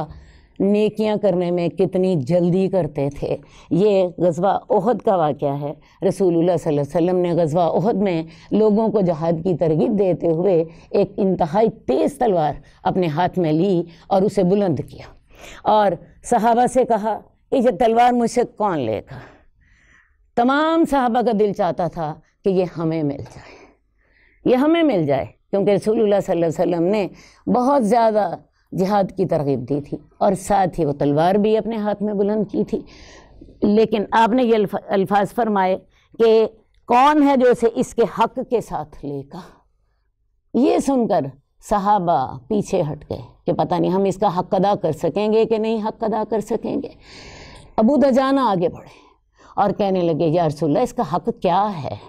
नेकियां करने में कितनी जल्दी करते थे ये गजबा ओहद का वाक़ है रसूलुल्लाह सल्लल्लाहु अलैहि वसल्लम ने गजबा ओहद में लोगों को जहाद की तरगीब देते हुए एक इंतहाई तेज़ तलवार अपने हाथ में ली और उसे बुलंद किया और सहाबा से कहा कि ये तलवार मुझसे कौन लेगा तमाम सहाबा का दिल चाहता था कि ये हमें मिल जाए ये हमें मिल जाए क्योंकि रसूलुल्लाह सल्लल्लाहु अलैहि वसल्लम ने बहुत ज़्यादा जिहाद की तरगीब दी थी और साथ ही वो तलवार भी अपने हाथ में बुलंद की थी लेकिन आपने ये अल्फाज फरमाए कि कौन है जो इसे इसके हक के साथ लेगा ये सुनकर सहाबा पीछे हट गए कि पता नहीं हम इसका हक अदा कर सकेंगे कि नहीं हक अदा कर सकेंगे अबू दजाना आगे बढ़े और कहने लगे या रसुल्ला इसका हक क्या है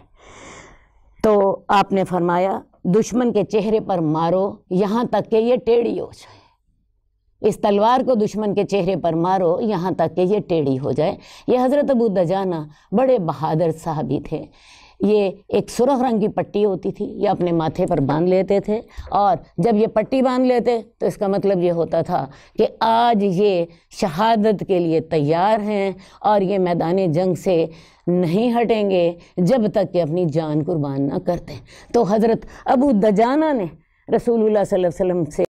तो आपने फरमाया दुश्मन के चेहरे पर मारो यहाँ तक कि ये टेढ़ी हो जाए इस तलवार को दुश्मन के चेहरे पर मारो यहाँ तक कि ये टेढ़ी हो जाए ये हज़रत अबू दजाना बड़े बहादुर साहबी थे ये एक सुरख रंग की पट्टी होती थी ये अपने माथे पर बांध लेते थे और जब ये पट्टी बांध लेते तो इसका मतलब ये होता था कि आज ये शहादत के लिए तैयार हैं और ये मैदान जंग से नहीं हटेंगे जब तक कि अपनी जान कुर्बान ना करते तो हज़रत अबू दजाना ने रसूलुल्लाह सल्लल्लाहु अलैहि वसल्लम से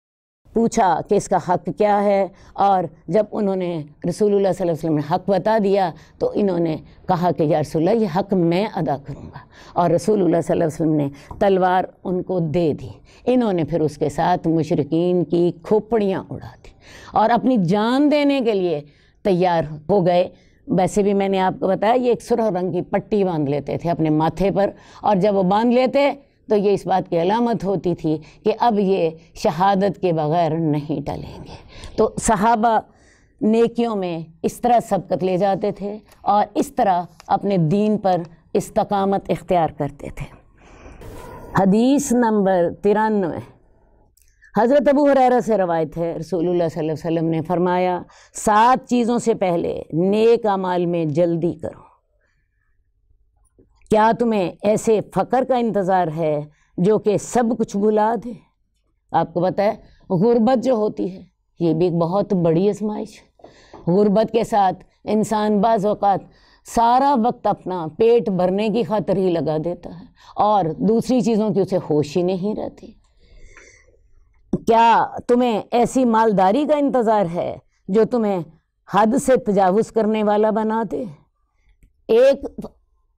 पूछा कि इसका हक क्या है और जब उन्होंने रसूलुल्लाह सल्लल्लाहु अलैहि वसल्लम ने हक बता दिया तो इन्होंने कहा कि या रसूल्ला ये हक मैं अदा करूँगा और रसूलुल्लाह सल्लल्लाहु अलैहि वसल्लम ने तलवार उनको दे दी इन्होंने फिर उसके साथ मुशरकिन की खोपड़ियाँ उड़ा दी और अपनी जान देने के लिए तैयार हो गए वैसे भी मैंने आपको बताया ये एक सुरह रंग की पट्टी बांध लेते थे अपने माथे पर और जब वो बांध लेते तो ये इस बात की अलामत होती थी कि अब ये शहादत के बगैर नहीं टलेंगे तो सहाबा नेकियों में इस तरह सबकत ले जाते थे और इस तरह अपने दीन पर इस्तकामत इख्तियार करते थे हदीस नंबर तिरानवे हज़रत अबू हर से रवायत है रसूलुल्लाह सल्लल्लाहु अलैहि वसल्लम ने फरमाया सात चीज़ों से पहले नेक अमाल में जल्दी करो क्या तुम्हें ऐसे फ़कर का इंतज़ार है जो कि सब कुछ भुला दे आपको पता है गुर्बत जो होती है ये भी एक बहुत बड़ी आजमाइश है गुर्बत के साथ इंसान बाज़ात सारा वक्त अपना पेट भरने की खातर ही लगा देता है और दूसरी चीज़ों की उसे होश ही नहीं रहती क्या तुम्हें ऐसी मालदारी का इंतज़ार है जो तुम्हें हद से तजावज़ करने वाला बना दे एक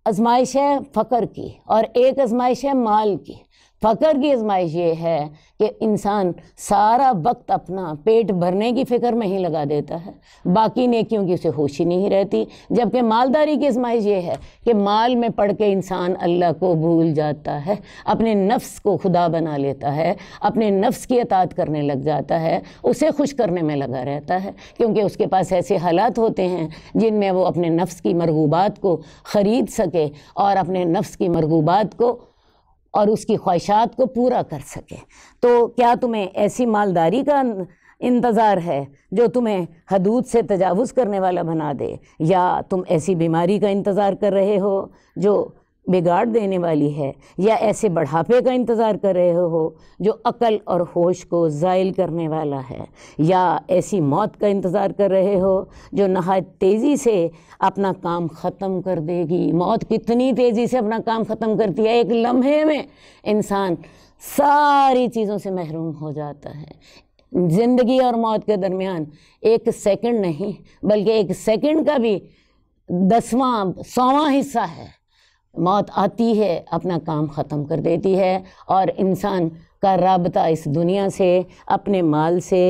आजमाइश है फ़कर की और एक आजमाइश है माल की फ़कर की आजमाइश ये है कि इंसान सारा वक्त अपना पेट भरने की फ़िक्र में ही लगा देता है बाकी नेकियों की उसे होश ही नहीं रहती जबकि मालदारी की आजमाइश ये है कि माल में पढ़ के इंसान अल्लाह को भूल जाता है अपने नफ्स को खुदा बना लेता है अपने नफ्स की अतात करने लग जाता है उसे खुश करने में लगा रहता है क्योंकि उसके पास ऐसे हालात होते हैं जिनमें वो अपने नफ्स की मरगूबात को ख़रीद सके और अपने नफ्स की मरगूबात को और उसकी ख्वाहिशात को पूरा कर सकें तो क्या तुम्हें ऐसी मालदारी का इंतज़ार है जो तुम्हें हदूद से तजावज़ करने वाला बना दे या तुम ऐसी बीमारी का इंतज़ार कर रहे हो जो बिगाड़ देने वाली है या ऐसे बढ़ापे का इंतज़ार कर रहे हो जो अकल और होश को ज़ायल करने वाला है या ऐसी मौत का इंतज़ार कर रहे हो जो नहाय तेज़ी से अपना काम ख़त्म कर देगी मौत कितनी तेज़ी से अपना काम ख़त्म करती है एक लम्हे में इंसान सारी चीज़ों से महरूम हो जाता है ज़िंदगी और मौत के दरमियान एक सेकंड नहीं बल्कि एक सेकंड का भी दसवां सौवा हिस्सा है मौत आती है अपना काम ख़त्म कर देती है और इंसान का रबता इस दुनिया से अपने माल से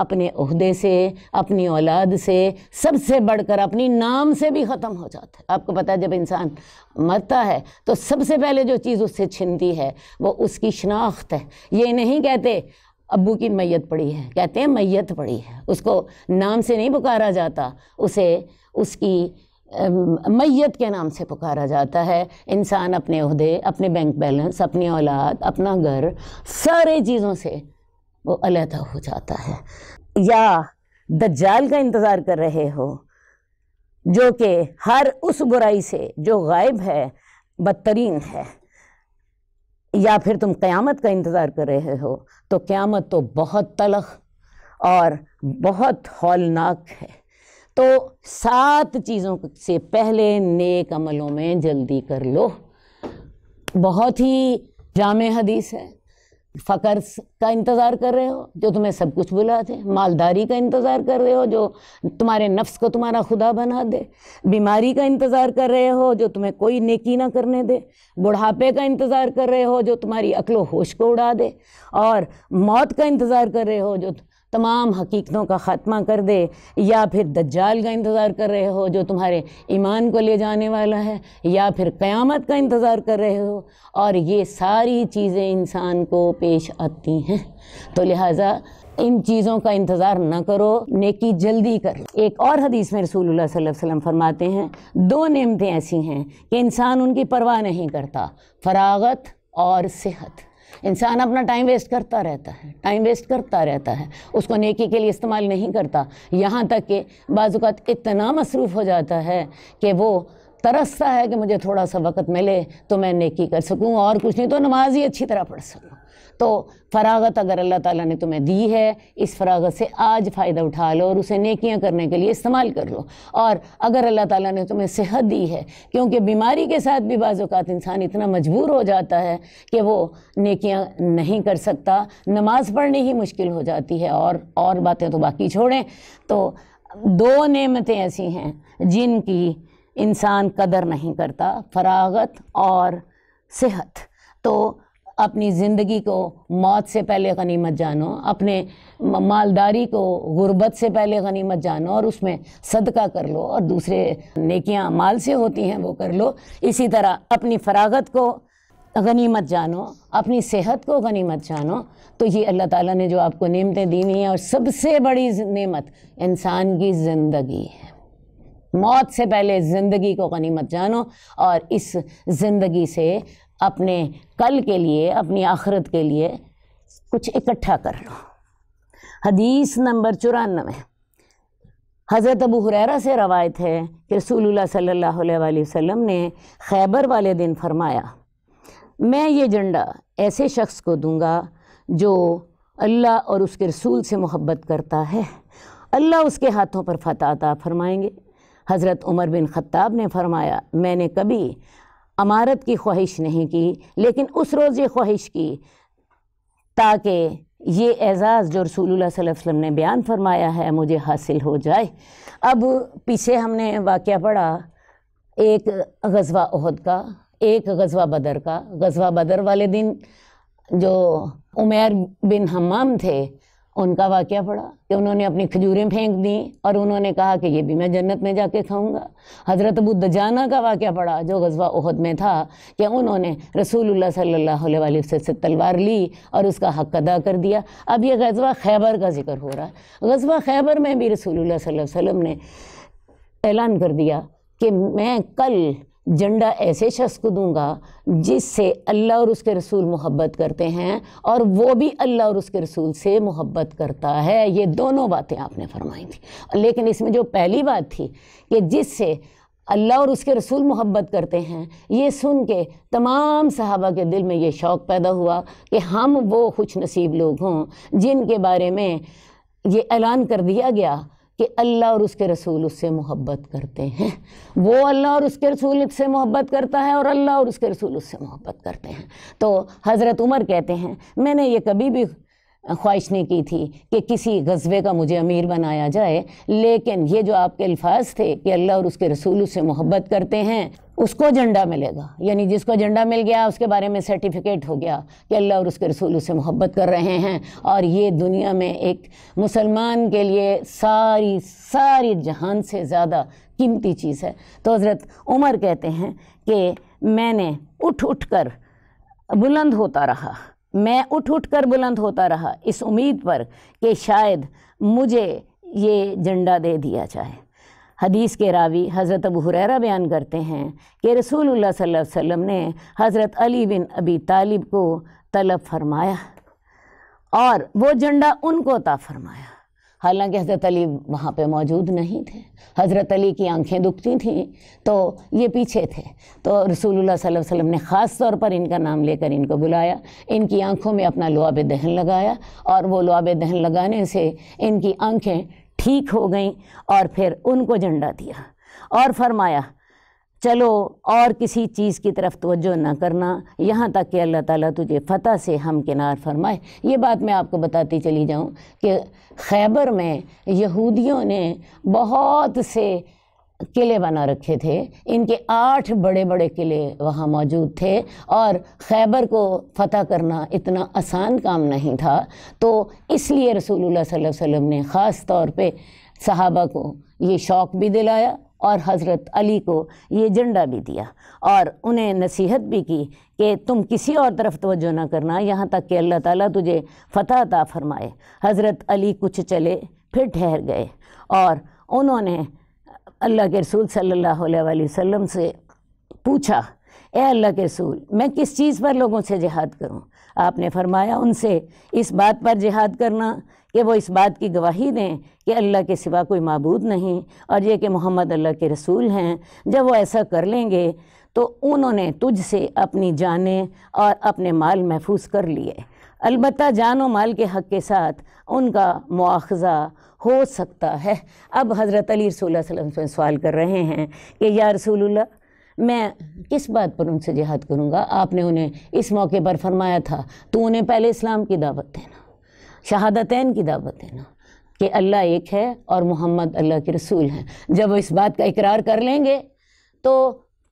अपने अहदे से अपनी औलाद से सबसे बढ़कर अपनी नाम से भी ख़त्म हो जाता है आपको पता है जब इंसान मरता है तो सबसे पहले जो चीज़ उससे छिनती है वो उसकी शनाख्त है ये नहीं कहते अबू की मैयत पड़ी है कहते हैं मैयत पड़ी है उसको नाम से नहीं पुकारा जाता उसे उसकी मैत के नाम से पुकारा जाता है इंसान अपने अहदे अपने बैंक बैलेंस अपनी औलाद अपना घर सारे चीज़ों से वो अलहदा हो जाता है या दज्जाल का इंतज़ार कर रहे हो जो कि हर उस बुराई से जो गायब है बदतरीन है या फिर तुम क़यामत का इंतज़ार कर रहे हो तो क़यामत तो बहुत तलख और बहुत हौलनाक है तो सात चीज़ों से पहले नेक अमलों में जल्दी कर लो बहुत ही जाम हदीस है फ़कर का इंतज़ार कर रहे हो जो तुम्हें सब कुछ बुला दे मालदारी का इंतज़ार कर रहे हो जो तुम्हारे नफ्स को तुम्हारा खुदा बना दे बीमारी का इंतज़ार कर रहे हो जो तुम्हें कोई नेकी ना करने दे बुढ़ापे का इंतज़ार कर रहे हो जो तुम्हारी अकलो होश को उड़ा दे और मौत का इंतज़ार कर रहे हो जो तमाम हकीकतों का ख़त्मा कर दे या फिर दज्जाल का इंतज़ार कर रहे हो जो तुम्हारे ईमान को ले जाने वाला है या फिर क़यामत का इंतज़ार कर रहे हो और ये सारी चीज़ें इंसान को पेश आती हैं तो लिहाजा इन चीज़ों का इंतज़ार न करो नेकी जल्दी कर एक और हदीस में रसूल वसल्लम फरमाते हैं दो नेमतें ऐसी हैं कि इंसान उनकी परवाह नहीं करता फरागत और सेहत इंसान अपना टाइम वेस्ट करता रहता है टाइम वेस्ट करता रहता है उसको नेकी के लिए इस्तेमाल नहीं करता यहाँ तक कि बाज़ात इतना मसरूफ़ हो जाता है कि वो तरसता है कि मुझे थोड़ा सा वक्त मिले तो मैं नेकी कर सकूँ और कुछ नहीं तो नमाज ही अच्छी तरह पढ़ सकूँ तो फ़रागत अगर अल्लाह ताला ने तुम्हें दी है इस फ़रागत से आज फ़ायदा उठा लो और उसे नेकियां करने के लिए इस्तेमाल कर लो और अगर अल्लाह ताला ने तुम्हें सेहत दी है क्योंकि बीमारी के साथ भी बाज़ात इंसान इतना मजबूर हो जाता है कि वो नेकियां नहीं कर सकता नमाज़ पढ़नी ही मुश्किल हो जाती है और और बातें तो बाकी छोड़ें तो दो नमतें ऐसी हैं जिनकी इंसान कदर नहीं करता फरागत और सेहत तो अपनी ज़िंदगी को मौत से पहले गनीमत जानो अपने मालदारी को गुर्बत से पहले गनीमत जानो और उसमें सदका कर लो और दूसरे नेकियां माल से होती हैं वो कर लो इसी तरह अपनी फरागत को गनीमत जानो अपनी सेहत को गनीमत जानो तो ये अल्लाह ताला ने जो आपको नेमतें दी हुई हैं और सबसे बड़ी नेमत इंसान की ज़िंदगी है मौत से पहले ज़िंदगी को गनीमत जानो और इस ज़िंदगी से अपने कल के लिए अपनी आखरत के लिए कुछ इकट्ठा कर लो हदीस नंबर चौरानवे हज़रत अबू हुरैरा से रवायत है कि रसूलुल्लाह सल्लल्लाहु अलैहि वसल्लम ने खैबर वाले दिन फरमाया मैं ये झंडा ऐसे शख्स को दूंगा जो अल्लाह और उसके रसूल से मोहब्बत करता है अल्लाह उसके हाथों पर फतः अता फरमाएंगे हज़रत उमर बिन ख़त्ताब ने फरमाया मैंने कभी अमारत की ख्वाहिश नहीं की लेकिन उस रोज़ ये ख्वाहिश की ताकि ये एजाज़ जो रसूल सल्लल्लाहु ने बयान फरमाया है मुझे हासिल हो जाए अब पीछे हमने वाक़ पढ़ा एक गजवा अहद का एक गजवा बदर का गजवा बदर वाले दिन जो उमेर बिन हमाम थे उनका वाक्य पड़ा कि उन्होंने अपनी खजूरें फेंक दी और उन्होंने कहा कि ये भी मैं जन्नत में जाके खाऊंगा हज़रत अबू दजाना का वाक़ पड़ा जो गजवा उहद में था कि उन्होंने रसूलुल्लाह सल्लल्लाहु अलैहि वसल्लम से तलवार ली और उसका हक अदा कर दिया अब ये गजवा खैबर का जिक्र हो रहा है गजवा खैबर में भी रसूलुल्लाह सल्लल्लाहु अलैहि वसल्लम ने ऐलान कर दिया कि मैं कल झंडा ऐसे शख्स को दूंगा जिससे अल्लाह और उसके रसूल मोहब्बत करते हैं और वो भी अल्लाह और उसके रसूल से मोहब्बत करता है ये दोनों बातें आपने फरमाई थी लेकिन इसमें जो पहली बात थी कि जिससे अल्लाह और उसके रसूल मोहब्बत करते हैं ये सुन के तमाम सहाबा के दिल में ये शौक़ पैदा हुआ कि हम वो खुश नसीब लोग हों जिनके बारे में ये ऐलान कर दिया गया कि अल्लाह और उसके रसूल उससे मोहब्बत करते हैं वो अल्लाह और उसके रसूल से मोहब्बत करता है और अल्लाह और उसके रसूल उससे मोहब्बत करते हैं तो हज़रत उमर कहते हैं मैंने ये कभी भी ख्वाहिश ने की थी कि किसी गजबे का मुझे अमीर बनाया जाए लेकिन ये जो आपके अल्फाज थे कि अल्लाह और उसके रसूल उससे मोहब्बत करते हैं उसको झंडा मिलेगा यानी जिसको झंडा मिल गया उसके बारे में सर्टिफिकेट हो गया कि अल्लाह और उसके रसूल उससे मोहब्बत कर रहे हैं और ये दुनिया में एक मुसलमान के लिए सारी सारी जहान से ज़्यादा कीमती चीज़ है तो हज़रत उमर कहते हैं कि मैंने उठ उठ कर बुलंद होता रहा मैं उठ उठ कर बुलंद होता रहा इस उम्मीद पर कि शायद मुझे ये झंडा दे दिया जाए हदीस के रावी हज़रत अबू हुरैरा बयान करते हैं कि रसूलुल्लाह सल्लल्लाहु अलैहि वसल्लम ने हज़रत अली बिन अबी तालिब को तलब फरमाया और वो झंडा उनको ता फरमाया हालांकि हज़रत अली वहाँ पे मौजूद नहीं थे हज़रत अली की आंखें दुखती थीं तो ये पीछे थे तो रसूलुल्लाह सल्लल्लाहु अलैहि वसल्लम ने ख़ास तौर पर इनका नाम लेकर इनको बुलाया इनकी आंखों में अपना लुआब दहन लगाया और वो लुआब दहन लगाने से इनकी आंखें ठीक हो गईं और फिर उनको झंडा दिया और फरमाया चलो और किसी चीज़ की तरफ तोज्जो ना करना यहाँ तक कि अल्लाह ताला तुझे फ़तह से हम किनार फरमाए ये बात मैं आपको बताती चली जाऊँ कि खैबर में यहूदियों ने बहुत से किले बना रखे थे इनके आठ बड़े बड़े किले वहाँ मौजूद थे और खैबर को फतह करना इतना आसान काम नहीं था तो इसलिए रसूलुल्लाह सल्लल्लाहु अलैहि वसल्लम ने ख़ास तौर पे सहाबा को ये शौक़ भी दिलाया और हज़रत अली को ये झंडा भी दिया और उन्हें नसीहत भी की कि तुम किसी और तरफ तोज्जो ना करना यहाँ तक कि अल्लाह ताला तुझे फ़तह अता फरमाए हज़रत अली कुछ चले फिर ठहर गए और उन्होंने अल्लाह के रसूल सल्लल्लाहु अलैहि वसल्लम से पूछा ए अल्लाह के रसूल मैं किस चीज़ पर लोगों से जिहाद करूँ आपने फरमाया उनसे इस बात पर जिहाद करना कि वो इस बात की गवाही दें कि अल्लाह के सिवा कोई मबूद नहीं और ये कि मोहम्मद अल्लाह के रसूल हैं जब वो ऐसा कर लेंगे तो उन्होंने तुझ से अपनी जानें और अपने माल महफूज कर लिए अलबत् जान व माल के हक़ के साथ उनका मुआज़ा हो सकता है अब हज़रत अली रसूल से सवाल कर रहे हैं कि या रसूल मैं किस बात पर उनसे जिहाद करूँगा आपने उन्हें इस मौके पर फरमाया था तो उन्हें पहले इस्लाम की दावत देना शहादतैन की दावत देना कि अल्लाह एक है और मोहम्मद अल्लाह के रसूल हैं जब इस बात का इकरार कर लेंगे तो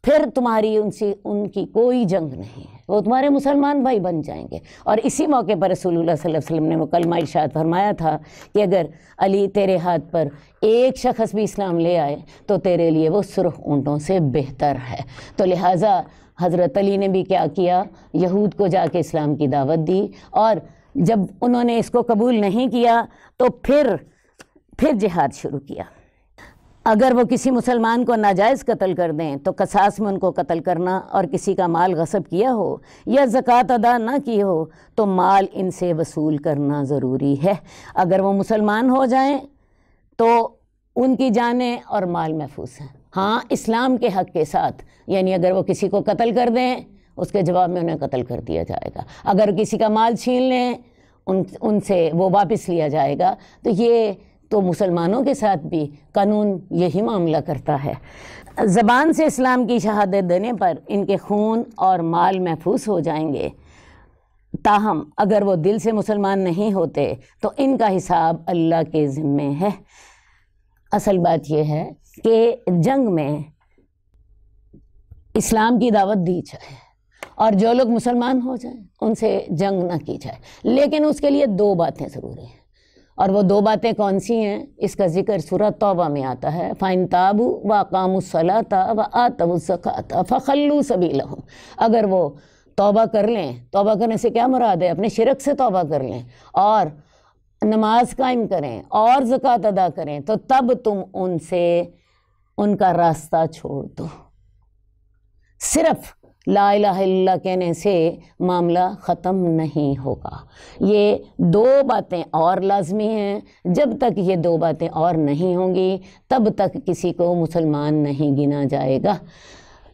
फिर तुम्हारी उनसे उनकी कोई जंग नहीं है वो तुम्हारे मुसलमान भाई बन जाएंगे और इसी मौके पर रसूलुल्लाह सल्लल्लाहु अलैहि वसल्लम ने मुकलमा इरशाद फरमाया था कि अगर अली तेरे हाथ पर एक शख्स भी इस्लाम ले आए तो तेरे लिए वो सुरख ऊँटों से बेहतर है तो लिहाजा हज़रत अली ने भी क्या किया यहूद को जाके इस्लाम की दावत दी और जब उन्होंने इसको कबूल नहीं किया तो फिर फिर जिहाद शुरू किया अगर वो किसी मुसलमान को नाजायज़ कत्ल कर दें तो कसास में उनको कत्ल करना और किसी का माल गसब किया हो या ज़क़़त अदा ना की हो तो माल इनसे वसूल करना ज़रूरी है अगर वो मुसलमान हो जाएं तो उनकी जानें और माल महफूज हैं हाँ इस्लाम के हक़ के साथ यानी अगर वो किसी को कत्ल कर दें उसके जवाब में उन्हें कत्ल कर दिया जाएगा अगर किसी का माल छीन लें उन उनसे वो वापस लिया जाएगा तो ये तो मुसलमानों के साथ भी कानून यही मामला करता है ज़बान से इस्लाम की शहादत देने पर इनके खून और माल महफूज हो जाएंगे ताहम अगर वो दिल से मुसलमान नहीं होते तो इनका हिसाब अल्लाह के ज़िम्मे है असल बात यह है कि जंग में इस्लाम की दावत दी जाए और जो लोग मुसलमान हो जाए उनसे जंग ना की जाए लेकिन उसके लिए दो बातें ज़रूरी हैं और वो दो बातें कौन सी हैं इसका जिक्र सूरत तौबा में आता है फ़ाइन ताबू व कामुसलाता व आतबुसखाता फ़खल्लू सभी लहू अगर वो तौबा कर लें तौबा करने से क्या मुराद है अपने शिरक से तौबा कर लें और नमाज कायम करें और ज़क़़त अदा करें तो तब तुम उनसे उनका रास्ता छोड़ दो सिर्फ़ ला कहने से मामला ख़त्म नहीं होगा ये दो बातें और लाजमी हैं जब तक ये दो बातें और नहीं होंगी तब तक किसी को मुसलमान नहीं गिना जाएगा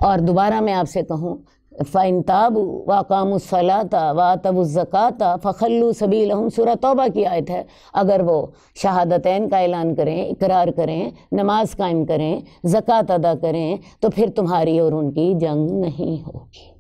और दोबारा मैं आपसे कहूँ फ़ाइन ताबू सलाता व तबुज़क़ाता फ़खल्लू सभी हम सूर तोबा की आयत है अगर वो शहादतैन का ऐलान करें इकरार करें नमाज कायम करें ज़क़़त अदा करें तो फिर तुम्हारी और उनकी जंग नहीं होगी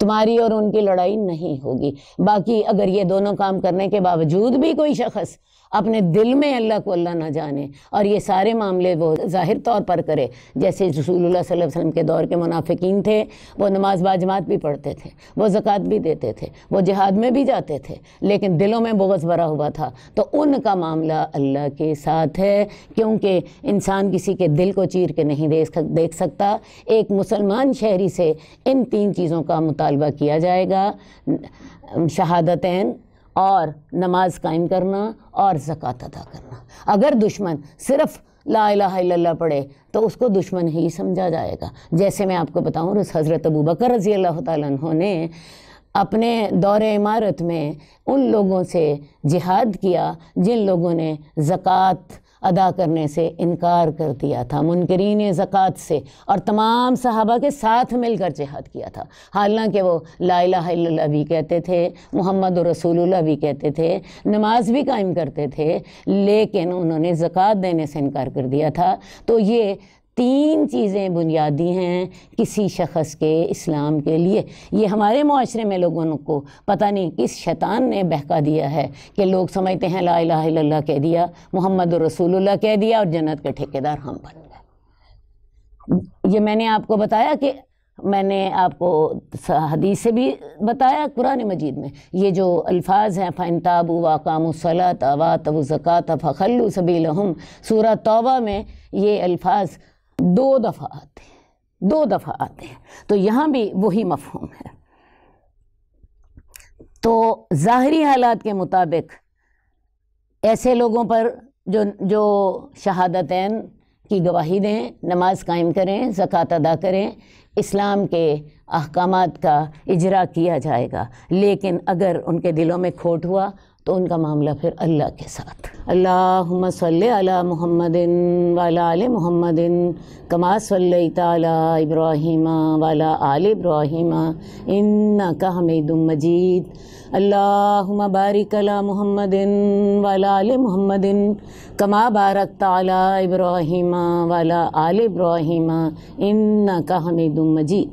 तुम्हारी और उनकी लड़ाई नहीं होगी बाकी अगर ये दोनों काम करने के बावजूद भी कोई शख्स अपने दिल में अल्लाह को अल्लाह ना जाने और ये सारे मामले वो ज़ाहिर तौर पर करे जैसे रसूल वसल्लम के दौर के मुनाफिकीन थे वो नमाज बाजमात भी पढ़ते थे वो ज़क़़त भी देते थे वो जिहाद में भी जाते थे लेकिन दिलों में बोगस भरा हुआ था तो उनका मामला अल्लाह के साथ है क्योंकि इंसान किसी के दिल को चीर के नहीं देख देख सकता एक मुसलमान शहरी से इन तीन चीज़ों का मुतालबा किया जाएगा शहादतन और नमाज कायम करना और ज़क़़त अदा करना अगर दुश्मन सिर्फ ला पढ़े तो उसको दुश्मन ही समझा जाएगा जैसे मैं आपको बताऊँ हज़रत अबू बकर रज़ी अल्लाह तु ने अपने दौर इमारत में उन लोगों से जिहाद किया जिन लोगों ने ज़क़़त अदा करने से इनकार कर दिया था मुनकरीन ज़क़़त से और तमाम सहाबा के साथ मिलकर जिहाद किया था हालांकि वो ला लाला भी कहते थे मोहम्मद रसूलुल्लाह भी कहते थे नमाज भी कायम करते थे लेकिन उन्होंने ज़क़़त देने से इनकार कर दिया था तो ये तीन चीज़ें बुनियादी हैं किसी शख्स के इस्लाम के लिए ये हमारे माशरे में लोगों को पता नहीं किस शैतान ने बहका दिया है कि लोग समझते हैं ला ला कह दिया मोहम्मद रसूलुल्लाह कह दिया और जन्नत के ठेकेदार हम बन गए ये मैंने आपको बताया कि मैंने आपको हदीस से भी बताया कुरान मजीद में ये जो अल्फाज हैं फ़ैन ताबू सला तवा तब ज़क़ात फ़खल्लु सबी लहम सूर तौबा में ये अल्फाज दो दफ़ा आते हैं दो दफ़ा आते हैं तो यहाँ भी वही मफहम है तो ज़ाहरी हालात के मुताबिक ऐसे लोगों पर जो जो शहादत की गवाही दें नमाज कायम करें ज़क़़त अदा करें इस्लाम के अहकाम का इजरा किया जाएगा लेकिन अगर उनके दिलों में खोट हुआ तो उनका मामला फिर अल्लाह के साथ अल्लाम अला मुहम्मदिन वाला आल मुहम्मदिन कमा सल्ली तला इब्राहिम वाला आल इब्राहिम इन का हमीदुम मजीद अल्लाम बारिक अला मुहम्मदिन वाला आल मुहम्मदिन कमा बारक ताला इब्राहिम वाला आल इब्राहिम इन का हमीदुम मजीद